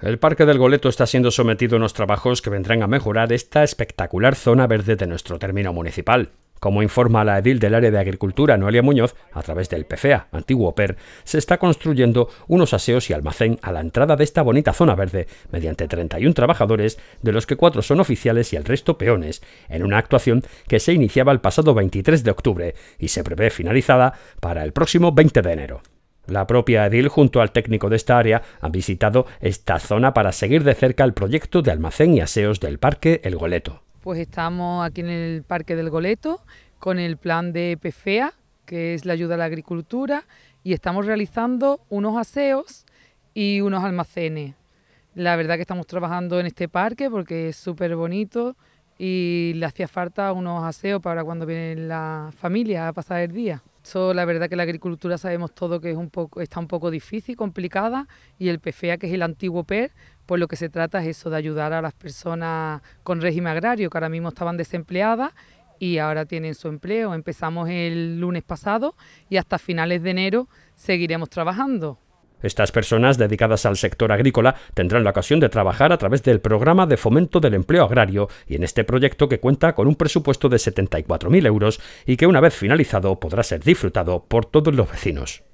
El Parque del Goleto está siendo sometido a unos trabajos que vendrán a mejorar esta espectacular zona verde de nuestro término municipal. Como informa la edil del área de agricultura Noelia Muñoz, a través del PFEA, antiguo PER, se está construyendo unos aseos y almacén a la entrada de esta bonita zona verde, mediante 31 trabajadores, de los que cuatro son oficiales y el resto peones, en una actuación que se iniciaba el pasado 23 de octubre y se prevé finalizada para el próximo 20 de enero. La propia Edil, junto al técnico de esta área, han visitado esta zona para seguir de cerca el proyecto de almacén y aseos del Parque El Goleto. Pues estamos aquí en el Parque del Goleto con el plan de PFEA, que es la ayuda a la agricultura, y estamos realizando unos aseos y unos almacenes. La verdad que estamos trabajando en este parque porque es súper bonito y le hacía falta unos aseos para cuando vienen la familia a pasar el día. ...eso la verdad que la agricultura sabemos todo que es un poco, está un poco difícil, complicada, y el PFEA que es el antiguo PER, pues lo que se trata es eso, de ayudar a las personas con régimen agrario, que ahora mismo estaban desempleadas y ahora tienen su empleo. Empezamos el lunes pasado y hasta finales de enero seguiremos trabajando. Estas personas dedicadas al sector agrícola tendrán la ocasión de trabajar a través del programa de fomento del empleo agrario y en este proyecto que cuenta con un presupuesto de 74.000 euros y que una vez finalizado podrá ser disfrutado por todos los vecinos.